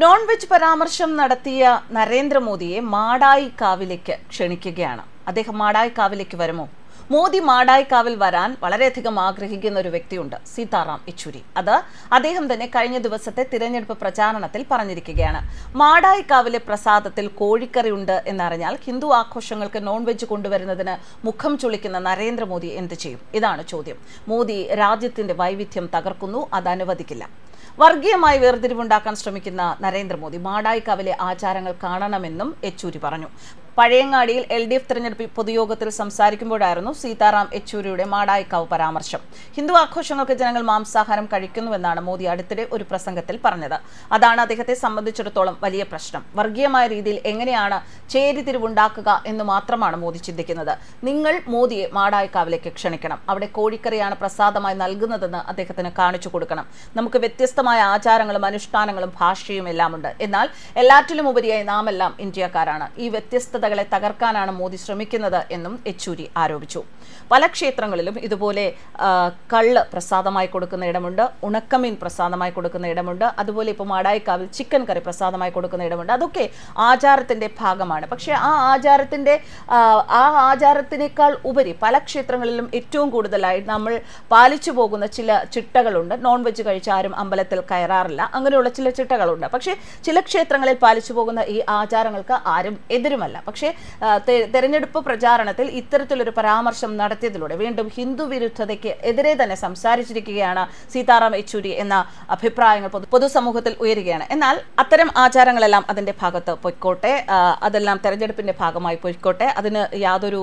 non veg പരാമർശം നടത്തിയ നരേന്ദ്രമോദിയെ മാടായി കാവിലേക്ക് ക്ഷണിക്കുകയാണ് അദ്ദേഹം മാടായി കാവിലേക്ക് വരുമോ മോദി മാടായി കാവിൽ വരാൻ വളരെയധികം ആഗ്രഹിക്കുന്ന ഒരു വ്യക്തിയുണ്ട് സീതാറാം യെച്ചൂരി അത് അദ്ദേഹം തന്നെ കഴിഞ്ഞ ദിവസത്തെ തിരഞ്ഞെടുപ്പ് പ്രചാരണത്തിൽ പറഞ്ഞിരിക്കുകയാണ് മാടായി കാവിലെ പ്രസാദത്തിൽ കോഴിക്കറി ഉണ്ട് എന്നറിഞ്ഞാൽ ഹിന്ദു ആഘോഷങ്ങൾക്ക് നോൺ വെജ് കൊണ്ടുവരുന്നതിന് മുഖം ചുളിക്കുന്ന നരേന്ദ്രമോദി എന്ത് ചെയ്യും ഇതാണ് ചോദ്യം മോദി രാജ്യത്തിന്റെ വൈവിധ്യം തകർക്കുന്നു അത് അനുവദിക്കില്ല വർഗീയമായി വേർതിരിവുണ്ടാക്കാൻ ശ്രമിക്കുന്ന നരേന്ദ്രമോദി മാടായിക്കാവിലെ ആചാരങ്ങൾ കാണണമെന്നും യെച്ചൂരി പറഞ്ഞു പഴയങ്ങാടിയിൽ എൽ ഡി എഫ് തെരഞ്ഞെടുപ്പ് പൊതുയോഗത്തിൽ സംസാരിക്കുമ്പോഴായിരുന്നു സീതാറാം യെച്ചൂരിയുടെ മാടായിക്കാവ് പരാമർശം ഹിന്ദു ആഘോഷങ്ങൾക്ക് ജനങ്ങൾ മാംസാഹാരം കഴിക്കുന്നുവെന്നാണ് മോദി അടുത്തിടെ ഒരു പ്രസംഗത്തിൽ പറഞ്ഞത് അതാണ് അദ്ദേഹത്തെ സംബന്ധിച്ചിടത്തോളം വലിയ പ്രശ്നം വർഗീയമായ രീതിയിൽ എങ്ങനെയാണ് ചേരിതിരിവുണ്ടാക്കുക എന്ന് മാത്രമാണ് മോദി ചിന്തിക്കുന്നത് നിങ്ങൾ മോദിയെ മാടായിക്കാവിലേക്ക് ക്ഷണിക്കണം അവിടെ കോഴിക്കറിയാണ് പ്രസാദമായി നൽകുന്നതെന്ന് അദ്ദേഹത്തിന് കാണിച്ചു കൊടുക്കണം നമുക്ക് വ്യത്യസ്തമായ ആചാരങ്ങളും അനുഷ്ഠാനങ്ങളും ഭാഷയും എല്ലാമുണ്ട് എന്നാൽ എല്ലാറ്റിലും ഉപരിയായി നാമെല്ലാം ഇന്ത്യക്കാരാണ് ഈ വ്യത്യസ്തത ഭിന്നതകളെ തകർക്കാനാണ് മോദി ശ്രമിക്കുന്നത് എന്നും യെച്ചൂരി ആരോപിച്ചു പല ക്ഷേത്രങ്ങളിലും ഇതുപോലെ കള്ള് പ്രസാദമായി കൊടുക്കുന്ന ഇടമുണ്ട് ഉണക്കമീൻ പ്രസാദമായി കൊടുക്കുന്ന ഇടമുണ്ട് അതുപോലെ ഇപ്പോൾ മാടായിക്കാവിൽ ചിക്കൻ കറി പ്രസാദമായി കൊടുക്കുന്ന ഇടമുണ്ട് അതൊക്കെ ആചാരത്തിൻ്റെ ഭാഗമാണ് പക്ഷേ ആ ആചാരത്തിൻ്റെ ആ ആചാരത്തിനേക്കാൾ ഉപരി പല ക്ഷേത്രങ്ങളിലും ഏറ്റവും കൂടുതലായി നമ്മൾ പാലിച്ചു പോകുന്ന ചില ചിട്ടകളുണ്ട് നോൺ വെജ് കഴിച്ച ആരും അമ്പലത്തിൽ കയറാറില്ല അങ്ങനെയുള്ള ചില ചിട്ടകളുണ്ട് പക്ഷേ ചില ക്ഷേത്രങ്ങളിൽ പാലിച്ചു പോകുന്ന ഈ ആചാരങ്ങൾക്ക് ആരും എതിരുമല്ല പക്ഷേ പക്ഷേ തെരഞ്ഞെടുപ്പ് പ്രചാരണത്തിൽ ഇത്തരത്തിലൊരു പരാമർശം നടത്തിയതിലൂടെ വീണ്ടും ഹിന്ദു വിരുദ്ധതയ്ക്ക് എതിരെ തന്നെ സംസാരിച്ചിരിക്കുകയാണ് സീതാറാം യെച്ചൂരി എന്ന അഭിപ്രായങ്ങൾ പൊതുസമൂഹത്തിൽ ഉയരുകയാണ് എന്നാൽ അത്തരം ആചാരങ്ങളെല്ലാം അതിന്റെ ഭാഗത്ത് പൊയ്ക്കോട്ടെ അതെല്ലാം തെരഞ്ഞെടുപ്പിന്റെ ഭാഗമായി പൊയ്ക്കോട്ടെ അതിന് യാതൊരു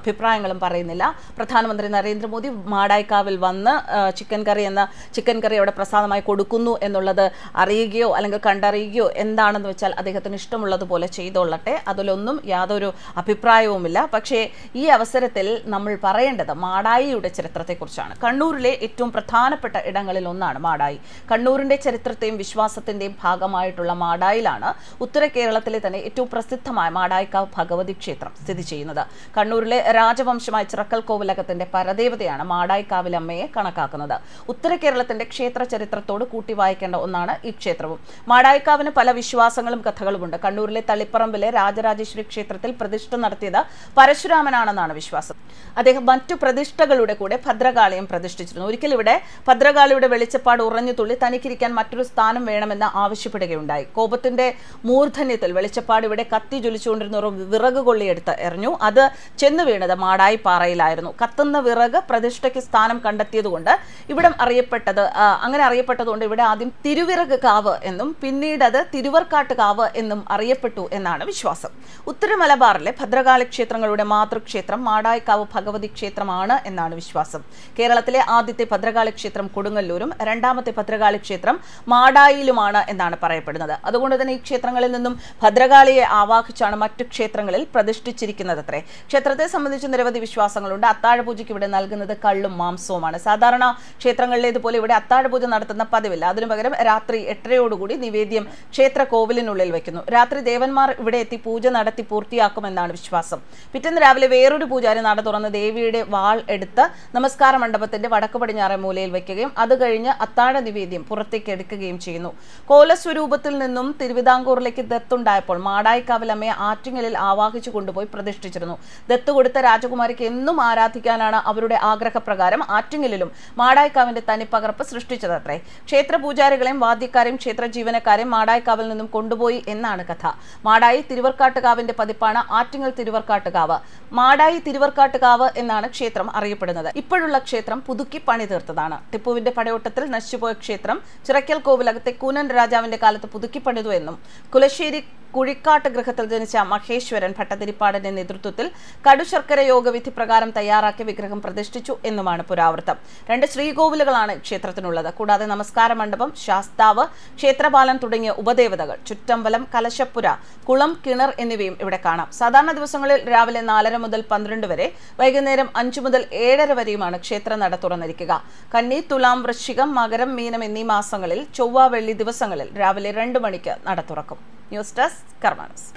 അഭിപ്രായങ്ങളും പറയുന്നില്ല പ്രധാനമന്ത്രി നരേന്ദ്രമോദി മാടായിക്കാവിൽ വന്ന് ചിക്കൻ കറി എന്ന ചിക്കൻ കറി അവിടെ പ്രസാദമായി കൊടുക്കുന്നു എന്നുള്ളത് അറിയുകയോ അല്ലെങ്കിൽ കണ്ടറിയുകയോ എന്താണെന്ന് വെച്ചാൽ അദ്ദേഹത്തിന് ഇഷ്ടമുള്ളതുപോലെ ചെയ്തോളട്ടെ അത് അതിലൊന്നും യാതൊരു അഭിപ്രായവുമില്ല പക്ഷേ ഈ അവസരത്തിൽ നമ്മൾ പറയേണ്ടത് മാടായിയുടെ ചരിത്രത്തെക്കുറിച്ചാണ് കണ്ണൂരിലെ ഏറ്റവും പ്രധാനപ്പെട്ട ഇടങ്ങളിൽ ഒന്നാണ് മാടായി കണ്ണൂരിൻ്റെ ചരിത്രത്തെയും വിശ്വാസത്തിൻ്റെയും ഭാഗമായിട്ടുള്ള മാടായിലാണ് ഉത്തര കേരളത്തിലെ തന്നെ ഏറ്റവും പ്രസിദ്ധമായ മാടായിക്കാവ് ഭഗവതി ക്ഷേത്രം സ്ഥിതി ചെയ്യുന്നത് കണ്ണൂരിലെ രാജവംശമായ ചിറക്കൽ കോവിലകത്തിൻ്റെ പരദേവതയാണ് മാടായിക്കാവിലമ്മയെ കണക്കാക്കുന്നത് ഉത്തര കേരളത്തിൻ്റെ ക്ഷേത്ര ചരിത്രത്തോട് കൂട്ടി വായിക്കേണ്ട ഒന്നാണ് ഈ ക്ഷേത്രവും മാടായിക്കാവിന് പല വിശ്വാസങ്ങളും കഥകളുമുണ്ട് കണ്ണൂരിലെ തളിപ്പറമ്പിലെ രാജരാജ രാജേശ്വരി ക്ഷേത്രത്തിൽ പ്രതിഷ്ഠ നടത്തിയത് പരശുരാമനാണെന്നാണ് വിശ്വാസം അദ്ദേഹം മറ്റു പ്രതിഷ്ഠകളുടെ കൂടെ ഭദ്രകാളിയും പ്രതിഷ്ഠിച്ചിരുന്നു ഒരിക്കൽ ഇവിടെ ഭദ്രകാളിയുടെ വെളിച്ചപ്പാട് ഉറഞ്ഞു തുള്ളി തനിക്കിരിക്കാൻ മറ്റൊരു സ്ഥാനം വേണമെന്ന് ആവശ്യപ്പെടുകയുണ്ടായി കോപത്തിന്റെ മൂർധന്യത്തിൽ വെളിച്ചപ്പാട് ഇവിടെ കത്തി ജ്വലിച്ചുകൊണ്ടിരുന്ന ഒരു വിറക് കൊള്ളിയെടുത്ത് എറിഞ്ഞു അത് ചെന്നു വീണത് മാടായി പാറയിലായിരുന്നു കത്തുന്ന വിറക് പ്രതിഷ്ഠയ്ക്ക് സ്ഥാനം കണ്ടെത്തിയതുകൊണ്ട് ഇവിടം അറിയപ്പെട്ടത് അങ്ങനെ അറിയപ്പെട്ടതുകൊണ്ട് ഇവിടെ ആദ്യം തിരുവിറക് കാവ് എന്നും പിന്നീട് അത് തിരുവർക്കാട്ട് കാവ് എന്നും അറിയപ്പെട്ടു എന്നാണ് വിശ്വാസം ഉത്തര മലബാറിലെ ഭദ്രകാളി ക്ഷേത്രങ്ങളുടെ മാതൃക്ഷേത്രം മാടായിക്കാവ് ഭഗവതി ക്ഷേത്രമാണ് എന്നാണ് വിശ്വാസം കേരളത്തിലെ ആദ്യത്തെ ഭദ്രകാളി ക്ഷേത്രം കൊടുങ്ങല്ലൂരും രണ്ടാമത്തെ ഭദ്രകാളി ക്ഷേത്രം മാടായിലുമാണ് എന്നാണ് പറയപ്പെടുന്നത് അതുകൊണ്ട് തന്നെ ഈ ക്ഷേത്രങ്ങളിൽ നിന്നും ഭദ്രകാളിയെ ആവാഹിച്ചാണ് മറ്റു ക്ഷേത്രങ്ങളിൽ പ്രതിഷ്ഠിച്ചിരിക്കുന്നത് അത്രേ ക്ഷേത്രത്തെ സംബന്ധിച്ച് നിരവധി വിശ്വാസങ്ങളുണ്ട് അത്താഴപൂജയ്ക്ക് ഇവിടെ നൽകുന്നത് കള്ളും മാംസവുമാണ് സാധാരണ ക്ഷേത്രങ്ങളിലേതുപോലെ ഇവിടെ അത്താഴപൂജ നടത്തുന്ന പതിവില്ല അതിനു പകരം രാത്രി എട്ടരയോടുകൂടി നിവേദ്യം ക്ഷേത്ര കോവിലിനുള്ളിൽ വയ്ക്കുന്നു രാത്രി ദേവന്മാർ ഇവിടെ എത്തി പൂജ നടത്തി പൂർത്തിയാക്കുമെന്നാണ് വിശ്വാസം പിറ്റേന്ന് രാവിലെ വേറൊരു പൂജാരി നട തുറന്ന് ദേവിയുടെ വാൾ എടുത്ത് നമസ്കാര മണ്ഡപത്തിന്റെ വടക്ക് പടിഞ്ഞാറേ മൂലയിൽ വയ്ക്കുകയും അത് കഴിഞ്ഞ് അത്താഴ നിവേദ്യം പുറത്തേക്ക് എടുക്കുകയും ചെയ്യുന്നു കോലസ്വരൂപത്തിൽ നിന്നും തിരുവിതാംകൂറിലേക്ക് ദത്തുണ്ടായപ്പോൾ മാടായിക്കാവിലമ്മയെ ആറ്റിങ്ങലിൽ ആവാഹിച്ചു കൊണ്ടുപോയി പ്രതിഷ്ഠിച്ചിരുന്നു ദത്ത് കൊടുത്ത രാജകുമാരിക്ക് എന്നും ആരാധിക്കാനാണ് അവരുടെ ആഗ്രഹപ്രകാരം ആറ്റിങ്ങലിലും മാടായിക്കാവിന്റെ തനിപ്പകർപ്പ് സൃഷ്ടിച്ചതത്രേ ക്ഷേത്ര പൂജാരികളെയും വാദ്യക്കാരെയും ക്ഷേത്ര ജീവനക്കാരെയും മാടായിക്കാവിൽ നിന്നും കൊണ്ടുപോയി എന്നാണ് കഥ മാടായി തിരുവർക്കാട്ട് കാട്ടുകാവിന്റെ പതിപ്പാണ് ആറ്റിങ്ങൽ തിരുവർക്കാട്ടുകാവ് മാടായി തിരുവർക്കാട്ടുകാവ് എന്നാണ് ക്ഷേത്രം അറിയപ്പെടുന്നത് ഇപ്പോഴുള്ള ക്ഷേത്രം പുതുക്കി പണി തീർത്തതാണ് ടിപ്പുവിന്റെ പടയോട്ടത്തിൽ നശിച്ചുപോയ ക്ഷേത്രം ചിറക്കൽ കോവിലകത്തെ കൂനൻ രാജാവിന്റെ കാലത്ത് പുതുക്കി പണിതു എന്നും കുലശ്ശേരി കുഴിക്കാട്ട് ഗൃഹത്തിൽ ജനിച്ച മഹേശ്വരൻ ഭട്ടതിരിപ്പാടന്റെ നേതൃത്വത്തിൽ കടുശർക്കര യോഗവിധി പ്രകാരം തയ്യാറാക്കിയ വിഗ്രഹം പ്രതിഷ്ഠിച്ചു എന്നുമാണ് പുരാവൃത്തം രണ്ട് ശ്രീകോവിലുകളാണ് ക്ഷേത്രത്തിനുള്ളത് കൂടാതെ നമസ്കാര മണ്ഡപം ശാസ്താവ് ക്ഷേത്രപാലൻ തുടങ്ങിയ ഉപദേവതകൾ ചുറ്റമ്പലം കലശപ്പുര കുളം കിണർ എന്നിവയും ഇവിടെ കാണാം സാധാരണ ദിവസങ്ങളിൽ രാവിലെ നാലര മുതൽ പന്ത്രണ്ട് വരെ വൈകുന്നേരം അഞ്ചു മുതൽ ഏഴര വരെയുമാണ് ക്ഷേത്ര നട തുറന്നിരിക്കുക കന്നി തുലാം വൃശ്ചികം മകരം മീനം എന്നീ മാസങ്ങളിൽ ചൊവ്വ വെള്ളി ദിവസങ്ങളിൽ രാവിലെ രണ്ട് മണിക്ക് നട തുറക്കും ന്യൂസ് ഡെസ്ക് കർമാനസ്